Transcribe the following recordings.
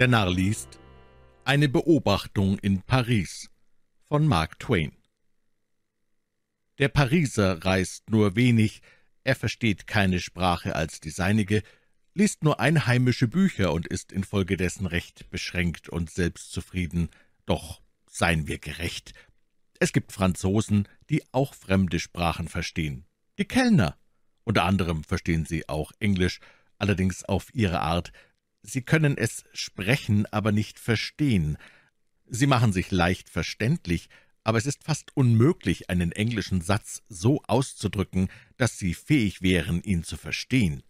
Der Narr liest Eine Beobachtung in Paris von Mark Twain. Der Pariser reist nur wenig, er versteht keine Sprache als die seinige, liest nur einheimische Bücher und ist infolgedessen recht beschränkt und selbstzufrieden, doch seien wir gerecht. Es gibt Franzosen, die auch fremde Sprachen verstehen. Die Kellner. Unter anderem verstehen sie auch Englisch, allerdings auf ihre Art, Sie können es sprechen, aber nicht verstehen. Sie machen sich leicht verständlich, aber es ist fast unmöglich, einen englischen Satz so auszudrücken, dass Sie fähig wären, ihn zu verstehen.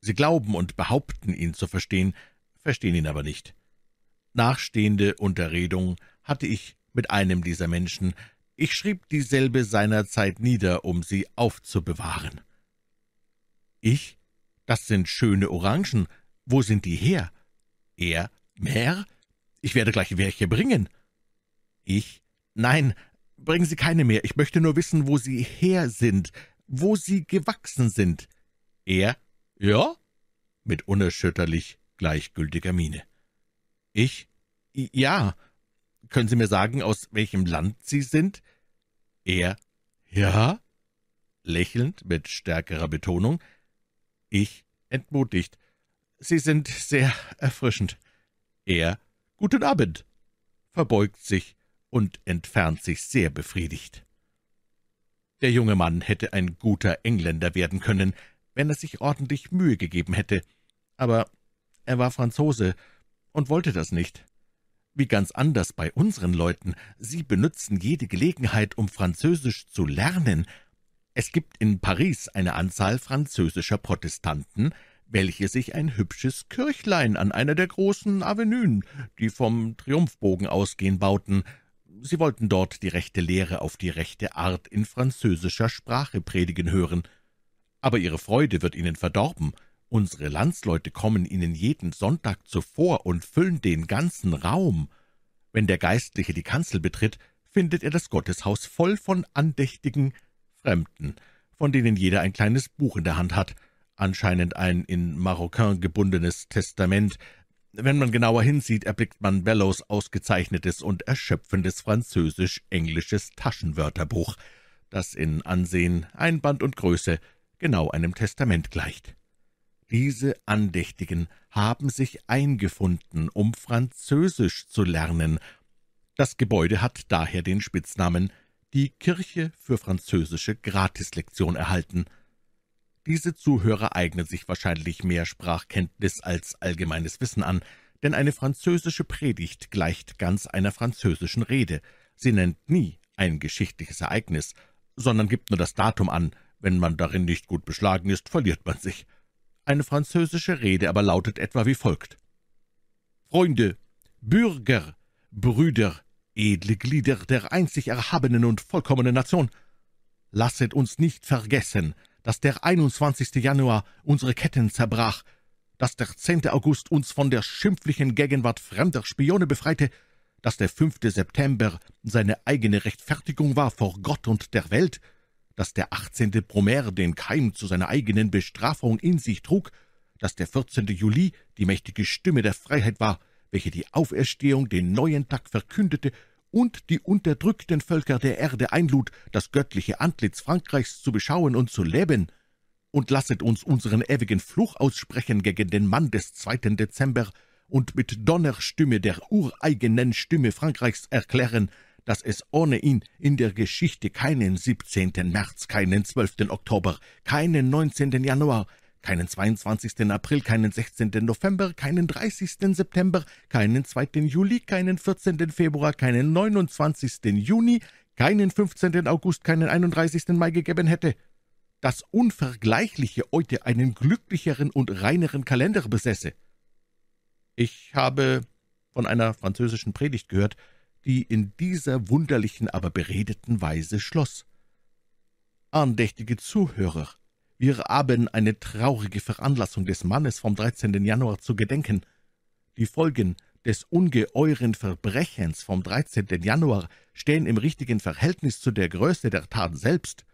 Sie glauben und behaupten, ihn zu verstehen, verstehen ihn aber nicht. Nachstehende Unterredung hatte ich mit einem dieser Menschen. Ich schrieb dieselbe seinerzeit nieder, um sie aufzubewahren. Ich? Das sind schöne Orangen, wo sind die her? Er, mehr? Ich werde gleich welche bringen. Ich, nein, bringen Sie keine mehr. Ich möchte nur wissen, wo Sie her sind, wo Sie gewachsen sind. Er, ja? Mit unerschütterlich gleichgültiger Miene. Ich, ja. Können Sie mir sagen, aus welchem Land Sie sind? Er, ja? Lächelnd mit stärkerer Betonung. Ich, entmutigt. Sie sind sehr erfrischend. Er Guten Abend, verbeugt sich und entfernt sich sehr befriedigt. Der junge Mann hätte ein guter Engländer werden können, wenn er sich ordentlich Mühe gegeben hätte, aber er war Franzose und wollte das nicht. Wie ganz anders bei unseren Leuten, sie benützen jede Gelegenheit, um Französisch zu lernen. Es gibt in Paris eine Anzahl französischer Protestanten, welche sich ein hübsches Kirchlein an einer der großen Avenüen, die vom Triumphbogen ausgehen, bauten. Sie wollten dort die rechte Lehre auf die rechte Art in französischer Sprache predigen hören. Aber ihre Freude wird ihnen verdorben. Unsere Landsleute kommen ihnen jeden Sonntag zuvor und füllen den ganzen Raum. Wenn der Geistliche die Kanzel betritt, findet er das Gotteshaus voll von andächtigen Fremden, von denen jeder ein kleines Buch in der Hand hat – anscheinend ein in Marocain gebundenes Testament. Wenn man genauer hinsieht, erblickt man Bellows ausgezeichnetes und erschöpfendes französisch-englisches Taschenwörterbuch, das in Ansehen, Einband und Größe genau einem Testament gleicht. Diese Andächtigen haben sich eingefunden, um Französisch zu lernen. Das Gebäude hat daher den Spitznamen die Kirche für französische Gratislektion erhalten – diese Zuhörer eignen sich wahrscheinlich mehr Sprachkenntnis als allgemeines Wissen an, denn eine französische Predigt gleicht ganz einer französischen Rede. Sie nennt nie ein geschichtliches Ereignis, sondern gibt nur das Datum an. Wenn man darin nicht gut beschlagen ist, verliert man sich. Eine französische Rede aber lautet etwa wie folgt. Freunde, Bürger, Brüder, edle Glieder der einzig erhabenen und vollkommenen Nation, lasset uns nicht vergessen, dass der 21. Januar unsere Ketten zerbrach, dass der 10. August uns von der schimpflichen Gegenwart fremder Spione befreite, dass der 5. September seine eigene Rechtfertigung war vor Gott und der Welt, dass der 18. Brumaire den Keim zu seiner eigenen Bestrafung in sich trug, dass der 14. Juli die mächtige Stimme der Freiheit war, welche die Auferstehung den neuen Tag verkündete und die unterdrückten Völker der Erde einlud, das göttliche Antlitz Frankreichs zu beschauen und zu leben, und lasset uns unseren ewigen Fluch aussprechen gegen den Mann des zweiten Dezember und mit Donnerstimme der ureigenen Stimme Frankreichs erklären, dass es ohne ihn in der Geschichte keinen 17. März, keinen 12. Oktober, keinen 19. Januar, keinen 22. April, keinen 16. November, keinen 30. September, keinen 2. Juli, keinen 14. Februar, keinen 29. Juni, keinen 15. August, keinen 31. Mai gegeben hätte. Das Unvergleichliche heute einen glücklicheren und reineren Kalender besäße. Ich habe von einer französischen Predigt gehört, die in dieser wunderlichen, aber beredeten Weise schloss. Andächtige Zuhörer, wir haben eine traurige Veranlassung des Mannes vom 13. Januar zu gedenken. Die Folgen des ungeheuren Verbrechens vom 13. Januar stehen im richtigen Verhältnis zu der Größe der Tat selbst.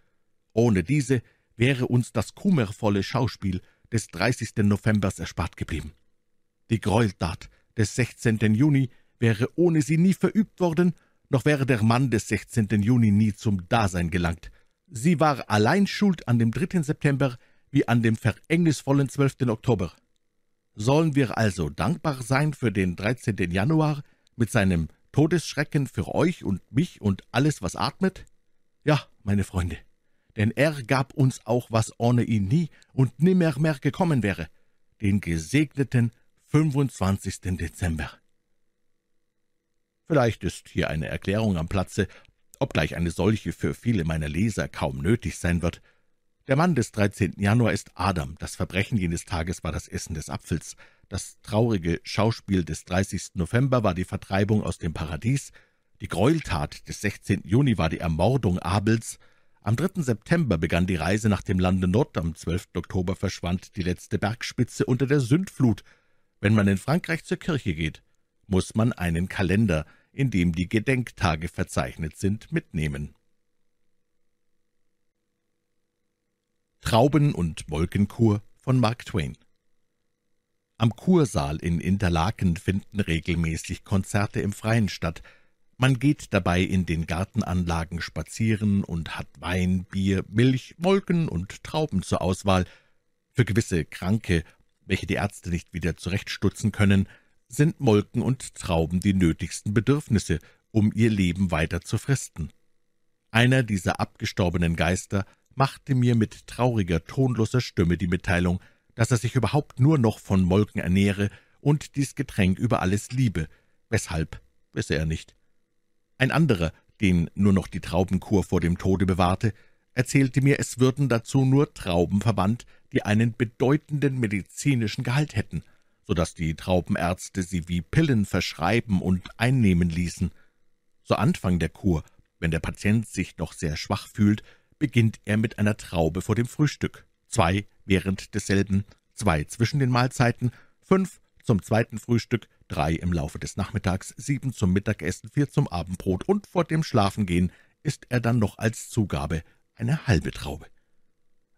Ohne diese wäre uns das kummervolle Schauspiel des 30. Novembers erspart geblieben. Die Gräueltat des 16. Juni wäre ohne sie nie verübt worden, noch wäre der Mann des 16. Juni nie zum Dasein gelangt. Sie war allein schuld an dem 3. September wie an dem verängnisvollen 12. Oktober. Sollen wir also dankbar sein für den 13. Januar mit seinem Todesschrecken für euch und mich und alles, was atmet? Ja, meine Freunde, denn er gab uns auch, was ohne ihn nie und nimmer mehr gekommen wäre, den gesegneten 25. Dezember. Vielleicht ist hier eine Erklärung am Platze, obgleich eine solche für viele meiner Leser kaum nötig sein wird. Der Mann des 13. Januar ist Adam, das Verbrechen jenes Tages war das Essen des Apfels, das traurige Schauspiel des 30. November war die Vertreibung aus dem Paradies, die Gräueltat des 16. Juni war die Ermordung Abels, am 3. September begann die Reise nach dem Lande Nord, am 12. Oktober verschwand die letzte Bergspitze unter der Sündflut. Wenn man in Frankreich zur Kirche geht, muss man einen Kalender – in dem die Gedenktage verzeichnet sind, mitnehmen. Trauben- und Wolkenkur von Mark Twain Am Kursaal in Interlaken finden regelmäßig Konzerte im Freien statt. Man geht dabei in den Gartenanlagen spazieren und hat Wein, Bier, Milch, Wolken und Trauben zur Auswahl. Für gewisse Kranke, welche die Ärzte nicht wieder zurechtstutzen können, sind Molken und Trauben die nötigsten Bedürfnisse, um ihr Leben weiter zu fristen. Einer dieser abgestorbenen Geister machte mir mit trauriger, tonloser Stimme die Mitteilung, dass er sich überhaupt nur noch von Molken ernähre und dies Getränk über alles liebe, weshalb, wisse er nicht. Ein anderer, den nur noch die Traubenkur vor dem Tode bewahrte, erzählte mir, es würden dazu nur Trauben verwandt, die einen bedeutenden medizinischen Gehalt hätten – so dass die Traubenärzte sie wie Pillen verschreiben und einnehmen ließen. Zu Anfang der Kur, wenn der Patient sich noch sehr schwach fühlt, beginnt er mit einer Traube vor dem Frühstück, zwei während desselben, zwei zwischen den Mahlzeiten, fünf zum zweiten Frühstück, drei im Laufe des Nachmittags, sieben zum Mittagessen, vier zum Abendbrot und vor dem Schlafengehen ist er dann noch als Zugabe eine halbe Traube.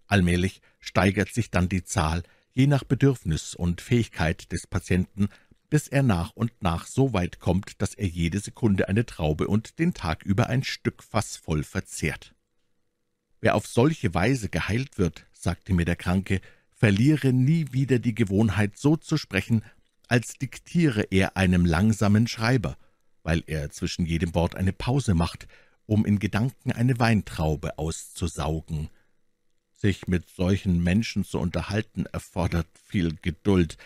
Allmählich steigert sich dann die Zahl, je nach Bedürfnis und Fähigkeit des Patienten, bis er nach und nach so weit kommt, dass er jede Sekunde eine Traube und den Tag über ein Stück Fass voll verzehrt. Wer auf solche Weise geheilt wird, sagte mir der Kranke, verliere nie wieder die Gewohnheit, so zu sprechen, als diktiere er einem langsamen Schreiber, weil er zwischen jedem Wort eine Pause macht, um in Gedanken eine Weintraube auszusaugen. Sich mit solchen Menschen zu unterhalten, erfordert viel Geduld.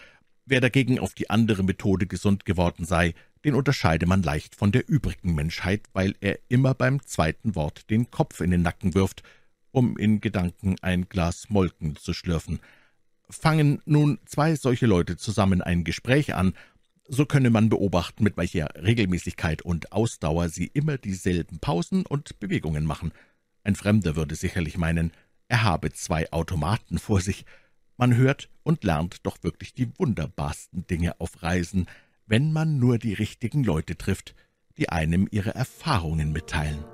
Wer dagegen auf die andere Methode gesund geworden sei, den unterscheide man leicht von der übrigen Menschheit, weil er immer beim zweiten Wort den Kopf in den Nacken wirft, um in Gedanken ein Glas Molken zu schlürfen. Fangen nun zwei solche Leute zusammen ein Gespräch an, so könne man beobachten, mit welcher Regelmäßigkeit und Ausdauer sie immer dieselben Pausen und Bewegungen machen. Ein Fremder würde sicherlich meinen, er habe zwei Automaten vor sich. Man hört und lernt doch wirklich die wunderbarsten Dinge auf Reisen, wenn man nur die richtigen Leute trifft, die einem ihre Erfahrungen mitteilen.